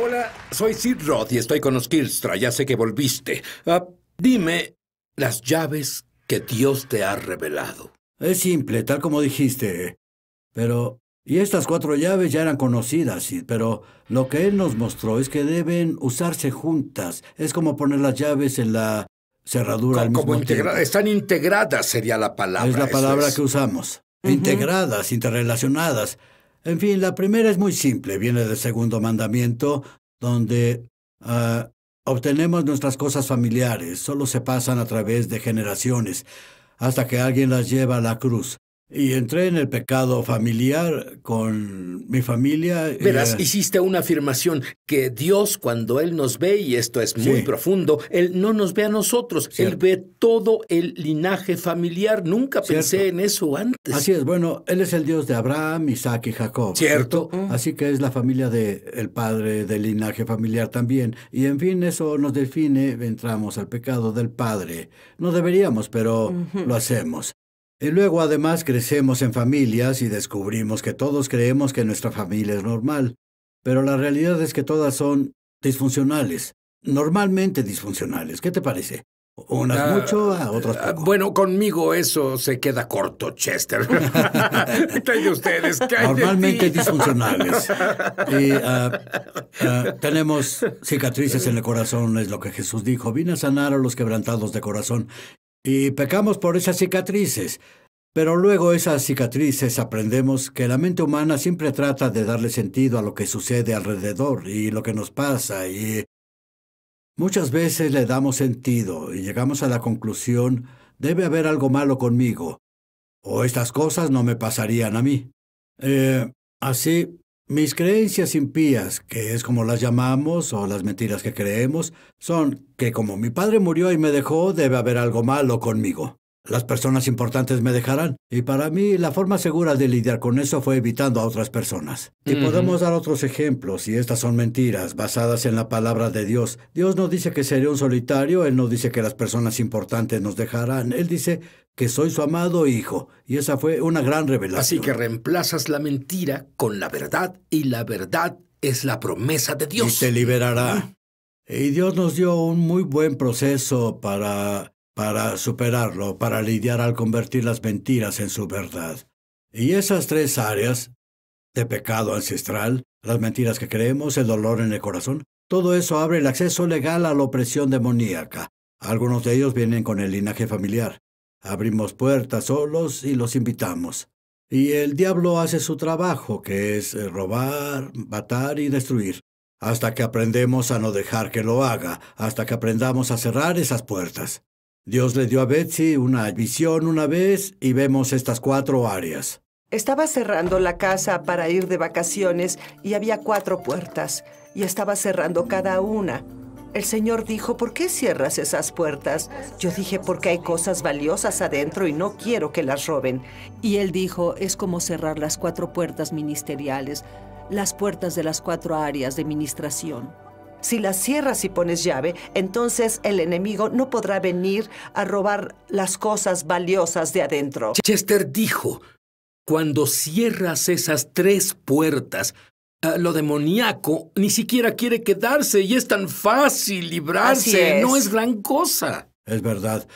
Hola, soy Sid Roth y estoy con los Ya sé que volviste. Ah, dime las llaves que Dios te ha revelado. Es simple, tal como dijiste. Pero... Y estas cuatro llaves ya eran conocidas, Sid, pero lo que él nos mostró es que deben usarse juntas. Es como poner las llaves en la cerradura al mismo tiempo. Están integradas sería la palabra. Es la palabra que usamos. Integradas, interrelacionadas. En fin, la primera es muy simple, viene del segundo mandamiento, donde ah, obtenemos nuestras cosas familiares, solo se pasan a través de generaciones, hasta que alguien las lleva a la cruz. Y entré en el pecado familiar con mi familia. Eh, Verás, hiciste una afirmación que Dios cuando Él nos ve, y esto es muy profundo, Él no nos ve a nosotros, Él ve todo el linaje familiar. Nunca pensé en eso antes. Así es, bueno, Él es el Dios de Abraham, Isaac y Jacob. Cierto. Así que es la familia del el padre del linaje familiar también. Y en fin, eso nos define, entramos al pecado del padre. No deberíamos, pero lo hacemos. Y luego además crecemos en familias y descubrimos que todos creemos que nuestra familia es normal, pero la realidad es que todas son disfuncionales, normalmente disfuncionales. ¿Qué te parece? Unas ah, mucho, a otras ah, Bueno, conmigo eso se queda corto, Chester. ¿Qué ustedes? Normalmente disfuncionales. tenemos cicatrices en el corazón, es lo que Jesús dijo. Vine a sanar a los quebrantados de corazón y pecamos por esas cicatrices. Pero luego esas cicatrices aprendemos que la mente humana siempre trata de darle sentido a lo que sucede alrededor y lo que nos pasa y muchas veces le damos sentido y llegamos a la conclusión, debe haber algo malo conmigo o estas cosas no me pasarían a mí. Eh, así, mis creencias impías, que es como las llamamos, o las mentiras que creemos, son que como mi padre murió y me dejó, debe haber algo malo conmigo. Las personas importantes me dejarán. Y para mí la forma segura de lidiar con eso fue evitando a otras personas. Y podemos dar otros ejemplos, y estas son mentiras, basadas en la palabra de Dios. Dios no dice que seré un solitario, Él no dice que las personas importantes nos dejarán. Él dice que soy su amado hijo. Y esa fue una gran revelación. Así que reemplazas la mentira con la verdad, y la verdad es la promesa de Dios. Y te liberará. Y Dios nos dio un muy buen proceso para para superarlo, para lidiar al convertir las mentiras en su verdad. Y esas tres áreas de pecado ancestral, las mentiras que creemos, el dolor en el corazón, todo eso abre el acceso legal a la opresión demoníaca. Algunos de ellos vienen con el linaje familiar. Abrimos puertas solos y los invitamos. Y el diablo hace su trabajo, que es eh, robar, matar y destruir, hasta que aprendemos a no dejar que lo haga, hasta que aprendamos a cerrar esas puertas. Dios le dio a Betsy una visión una vez y vemos estas cuatro áreas. Estaba cerrando la casa para ir de vacaciones y había cuatro puertas y estaba cerrando cada una. El Señor dijo, ¿por qué cierras esas puertas? Yo dije, porque hay cosas valiosas adentro y no quiero que las roben. Y Él dijo, es como cerrar las cuatro puertas ministeriales, las puertas de las cuatro áreas de ministración. Si las cierras y pones llave, entonces el enemigo no podrá venir a robar las cosas valiosas de adentro. Chester dijo, cuando cierras esas tres puertas, ah, lo demoníaco ni siquiera quiere quedarse y es tan fácil librarse. No es gran cosa. Es verdad.